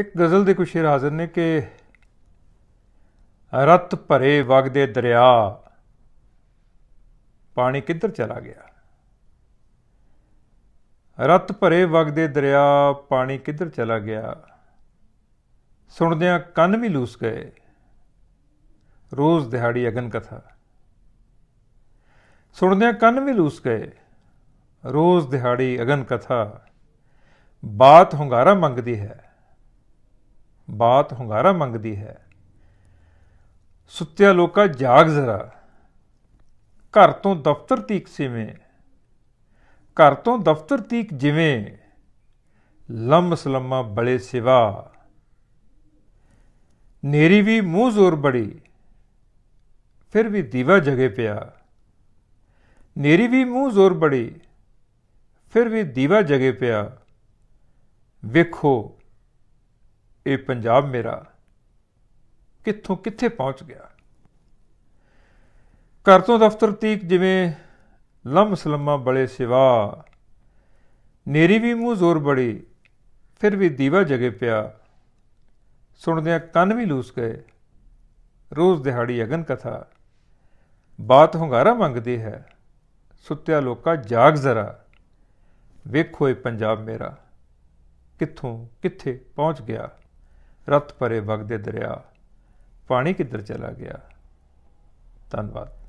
ਇੱਕ ਗਜ਼ਲ ਦੇ ਕੁਝ ਹਾਜ਼ਰ ਨੇ ਕਿ ਰਤ ਭਰੇ ਵਗਦੇ ਦਰਿਆ ਪਾਣੀ ਕਿੱਧਰ ਚਲਾ ਗਿਆ ਰਤ ਭਰੇ ਵਗਦੇ ਦਰਿਆ ਪਾਣੀ ਕਿੱਧਰ ਚਲਾ ਗਿਆ ਸੁਣਦਿਆਂ ਕੰਨ ਵੀ ਲੂਸ ਗਏ ਰੋਜ਼ ਦਿਹਾੜੀ ਅਗਨ ਕਥਾ ਸੁਣਦਿਆਂ ਕੰਨ ਵੀ ਲੂਸ ਗਏ ਰੋਜ਼ ਦਿਹਾੜੀ ਅਗਨ ਕਥਾ ਬਾਤ ਹੁੰਗਾਰਾ ਮੰਗਦੀ ਹੈ ਬਾਤ ਹੁੰਗਾਰਾ ਮੰਗਦੀ ਹੈ ਸੁੱਤਿਆ ਲੋਕਾ ਜਾਗ ਜ਼ਰਾ ਘਰ ਤੋਂ ਦਫ਼ਤਰ ਤੀਕ ਸਿਵੇਂ ਘਰ ਤੋਂ ਦਫ਼ਤਰ ਤੀਕ ਜਿਵੇਂ ਲੰਮ ਸਲਮਾ ਬਲੇ ਸਿਵਾ ਨੇਰੀ ਵੀ ਮੂੰਹ ਜ਼ੋਰ ਬੜੀ ਫਿਰ ਵੀ ਦੀਵਾ ਜਗੇ ਪਿਆ ਨੇਰੀ ਵੀ ਮੂੰਹ ਜ਼ੋਰ ਬੜੀ ਫਿਰ ਵੀ ਦੀਵਾ ਜਗੇ ਪਿਆ ਵੇਖੋ ਇਹ ਪੰਜਾਬ ਮੇਰਾ ਕਿੱਥੋਂ ਕਿੱਥੇ ਪਹੁੰਚ ਗਿਆ ਘਰ ਤੋਂ ਦਫ਼ਤਰ ਤੀਕ ਜਿਵੇਂ ਲੰਮ ਸਲਮਾ ਬੜੇ ਸਿਵਾ ਨੇਰੀ ਵੀ ਮੂੰਹ ਜ਼ੋਰ ਬੜੀ ਫਿਰ ਵੀ ਦੀਵਾ ਜਗੇ ਪਿਆ ਸੁਣਦਿਆਂ ਕੰਨ ਵੀ ਲੂਸ ਗਏ ਰੋਜ਼ ਦਿਹਾੜੀ ਅਗਨ ਕਥਾ ਬਾਤ ਹੁੰਗਾਰਾ ਮੰਗਦੀ ਹੈ ਸੁੱਤਿਆ ਲੋਕਾ ਜਾਗ ਜ਼ਰਾ ਵੇਖੋ ਇਹ ਪੰਜਾਬ ਮੇਰਾ ਕਿੱਥੋਂ ਕਿੱਥੇ ਪਹੁੰਚ ਗਿਆ ਰਤ ਭਰੇ ਵਗਦੇ ਦਰਿਆ ਪਾਣੀ ਕਿੱਧਰ ਚਲਾ ਗਿਆ ਧੰਨਵਾਦ